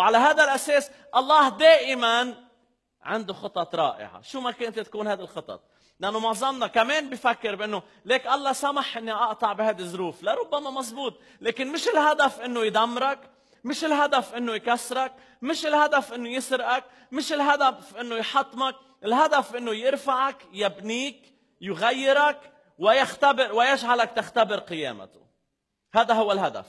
وعلى هذا الأساس الله دائما عنده خطط رائعة شو ما كانت تكون هذه الخطط لأنه معظمنا كمان بفكر بأنه ليك الله سمح أني أقطع بهذه الظروف لربما مزبوط لكن مش الهدف أنه يدمرك مش الهدف أنه يكسرك مش الهدف أنه يسرقك مش الهدف أنه يحطمك الهدف أنه يرفعك يبنيك يغيرك ويختبر ويجعلك تختبر قيامته هذا هو الهدف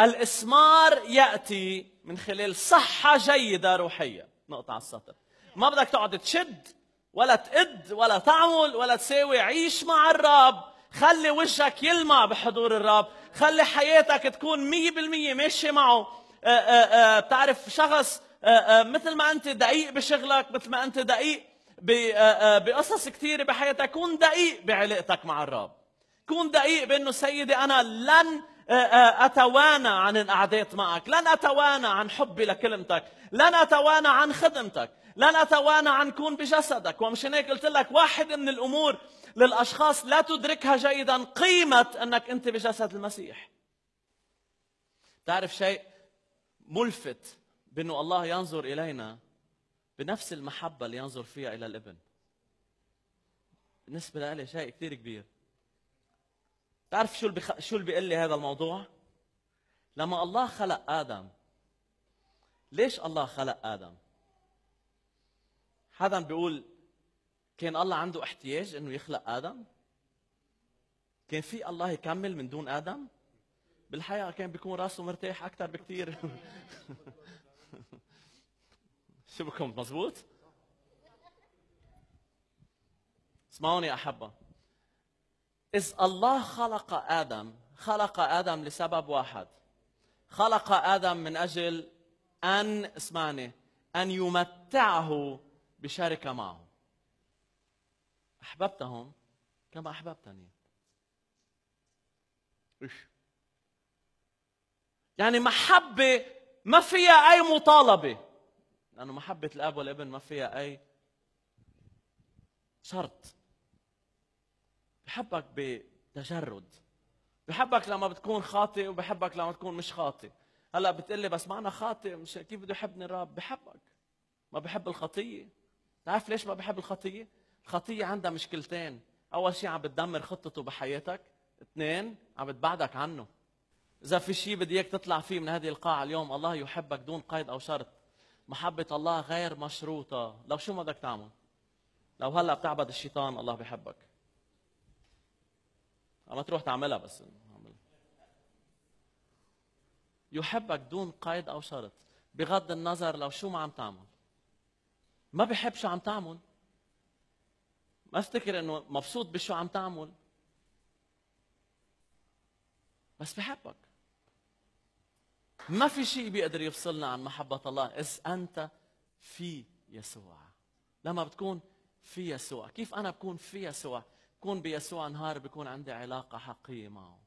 الإسمار يأتي من خلال صحة جيدة روحية نقطة على السطر ما بدك تقعد تشد ولا تقد ولا تعمل ولا تساوي عيش مع الرب خلي وجهك يلمع بحضور الرب خلي حياتك تكون مية بالمية ماشية معه آه، آه، آه، بتعرف شخص مثل ما أنت دقيق بشغلك مثل ما أنت دقيق بقصص كثيرة بحياتك كون دقيق بعلاقتك مع الرب كون دقيق بأنه سيدي أنا لن أتوانى عن القعدات معك لن أتوانى عن حبي لكلمتك لن أتوانى عن خدمتك لن أتوانى عن كون بجسدك ومشان هيك قلت لك واحد من الأمور للأشخاص لا تدركها جيدا قيمة أنك أنت بجسد المسيح تعرف شيء ملفت بأنه الله ينظر إلينا بنفس المحبة اللي ينظر فيها إلى الابن بالنسبة لي شيء كثير كبير تعرف شو بخ... شو اللي بيقول لي هذا الموضوع؟ لما الله خلق آدم ليش الله خلق آدم؟ حدا بيقول كان الله عنده احتياج انه يخلق آدم؟ كان في الله يكمل من دون آدم؟ بالحقيقة كان بيكون راسه مرتاح أكثر بكثير شو بكم مزبوط؟ اسمعوني يا أحبة إذ الله خلق آدم خلق آدم لسبب واحد خلق آدم من أجل أن اسمعني أن يمتعه بشركة معه أحببتهم كما أحببتني إيش يعني محبة ما فيها أي مطالبة لأنه محبة الأب والابن ما فيها أي شرط بحبك بتجرد بحبك لما بتكون خاطئ وبحبك لما تكون مش خاطئ هلا بتقلي بس معنا خاطئ مش كيف بده يحبني الرب بحبك ما بحب الخطيه تعرف ليش ما بحب الخطيه الخطيه عندها مشكلتين اول شيء عم بتدمر خطته بحياتك اثنين عم بتبعدك عنه اذا في شيء بدي اياك تطلع فيه من هذه القاعه اليوم الله يحبك دون قيد او شرط محبه الله غير مشروطه لو شو ما بدك تعمل لو هلا بتعبد الشيطان الله بحبك ما تروح تعملها بس يحبك دون قيد او شرط بغض النظر لو شو ما عم تعمل ما بحب شو عم تعمل ما افتكر انه مبسوط بشو عم تعمل بس بحبك ما في شيء بيقدر يفصلنا عن محبة الله إذ أنت في يسوع لما بتكون في يسوع كيف أنا بكون في يسوع كون بيسوع نهار بيكون عندي علاقة حقيقية معه